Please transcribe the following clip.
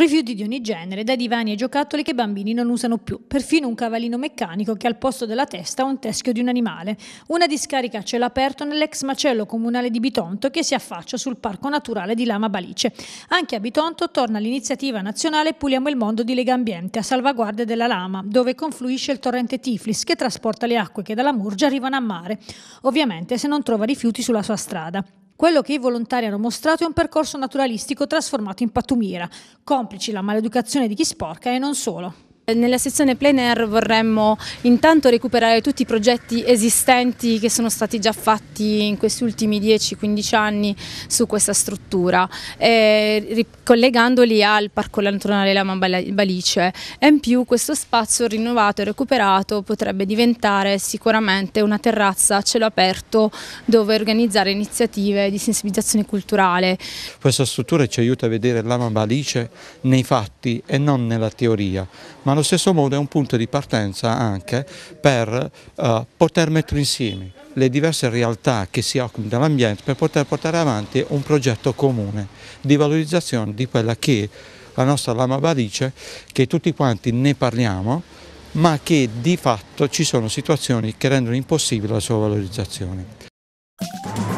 Rifiuti di ogni genere, dai divani e giocattoli che i bambini non usano più, perfino un cavallino meccanico che al posto della testa ha un teschio di un animale. Una discarica a cielo aperto nell'ex macello comunale di Bitonto che si affaccia sul Parco Naturale di Lama Balice. Anche a Bitonto torna l'iniziativa nazionale Puliamo il mondo di Lega Ambiente a salvaguardia della lama, dove confluisce il torrente Tiflis che trasporta le acque che dalla Murgia arrivano a mare, ovviamente se non trova rifiuti sulla sua strada. Quello che i volontari hanno mostrato è un percorso naturalistico trasformato in pattumiera, complici la maleducazione di chi sporca e non solo. Eh, nella sezione plein air vorremmo intanto recuperare tutti i progetti esistenti che sono stati già fatti in questi ultimi 10-15 anni su questa struttura, eh, collegandoli al Parco Lantronale Lama Balice e in più questo spazio rinnovato e recuperato potrebbe diventare sicuramente una terrazza a cielo aperto dove organizzare iniziative di sensibilizzazione culturale. Questa struttura ci aiuta a vedere Lama Balice nei fatti e non nella teoria, ma lo allo stesso modo è un punto di partenza anche per eh, poter mettere insieme le diverse realtà che si occupano dell'ambiente per poter portare avanti un progetto comune di valorizzazione di quella che la nostra lama barice, che tutti quanti ne parliamo, ma che di fatto ci sono situazioni che rendono impossibile la sua valorizzazione.